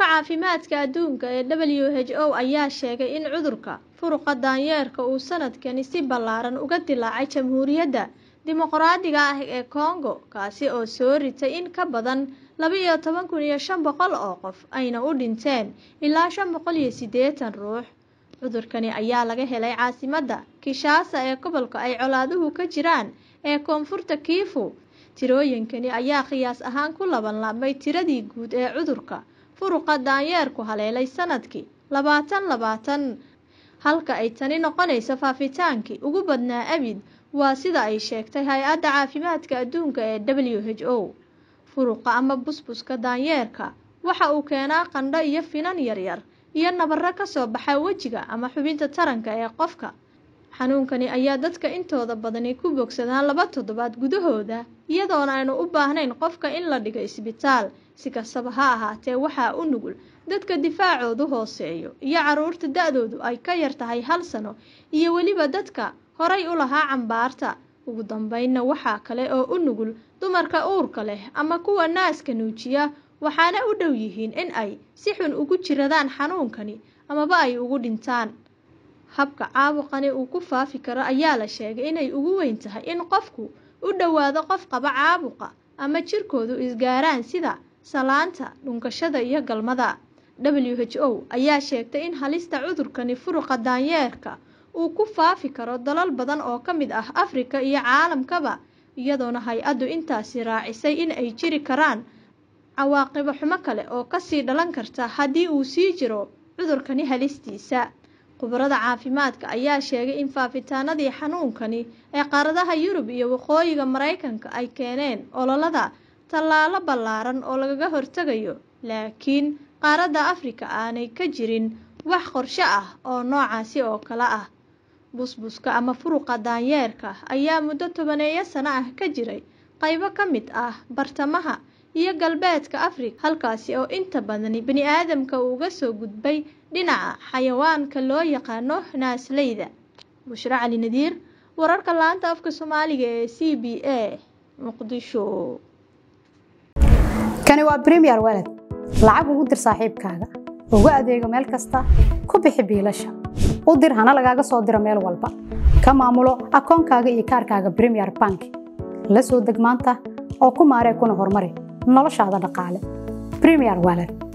xarunka caafimaadka adduunka ee w h o ayaa sheegay in cudurka furuqa daanyeerka uu sanadkani si ballaaran uga dilaacay Jamhuuriyadda Dimuqraadiga ah ee kongo kaasi oo soo ritay in ka badan labaiyo toban kun iyo shan boqol oo qof ayna u dhinteen ilaa shan boqol iyo 580 ruux cudurkani ayaa laga helay caasimadda kishaasa ee gobolka ay colaaduhu ka jiraan ee koonfurta Kivu tirooyinkani ayaa qiyaas ahaan ku labanlaabmay tiradii guud ee cudurka furuqa daanyeerku haleelay sanadkii labaatan labaatan halka ay tani noqonayso faafitaankii ugu badnaa abid waa sida ay sheegtay hay-adda caafimaadka adduunka ee w h o furuqa ama busbuska daanyeerka waxa uu keenaa qandho iyo finan yaryar iyo nabarro ka soo baxa wejiga ama xubinta taranka ee qofka xanuunkani ayaa dadka intooda badani ku bogsadaan laba toddobaad gudahooda iyadoona aynu u baahnayn qofka in la dhigo isbitaal si kastaba ha ahaatee waxaa u nugul dadka difaacoodu hooseeyo iyo carruurta da-doodu ay ka yar tahay hal sano iyo weliba dadka horay u lahaa cambaarta ugu dambaynna waxaa kale oo u nugul dumarka uurka leh ama kuwa naaska nuujiya waxaana u dhow yihiin in ay si xun ugu jiradaan xanuunkani amaba ay ugu dhintaan habka caabuqani uu ku faafi karo ayaa la sheegay inay ugu weyn tahay in qofku u dhowaado qof qaba caabuqa ama jirkoodu isgaaraan sida salaanta dhunkashada iyo galmada w h o ayaa sheegtay in halista cudurkani furuqa daanyeerka uu ku faafi karo dalal badan oo ka mid ah afrika iyo caalamkaba iyadoona hay-addu intaasi raacisay in ay jiri karaan cawaaqibo xumo kale oo kasii dhalan karta haddii uu sii jiro cudurkani halistiisa khubarada caafimaadka ayaa sheegay in faafitaanadii xanuunkani ee qaaradaha yurub iyo waqooyiga maraykanka ay keeneen ololada tallaalo ballaaran oo lagaga hortegayo laakiin qaaradda afrika aanay ka jirin wax qorshe ah oo noocaasi oo kale ah busbuska ama furuqa daanyeerka ayaa muddo tobaneeyo sano ah ka jiray qaybo ka mid ah bartamaha iyo galbeedka afrika halkaasi oo inta badani bini'aadamka uuga soo gudbay dhinaca xayawaanka loo yaqaano naasleyda bushra cali nadiir wararka laanta afka soomaaliga ee c b a muqdisho kani waa bremier walad lacag ugu dir saaxiibkaaga uga adeego meel kasta ku bixi biilasha u dir hana lagaaga soo diro meel walba ka maamulo akoonkaaga iyo kaarkaaga bremier bank la soo deg maanta oo ku maaree kuna horumari noloshaada dhaqaale premier wallet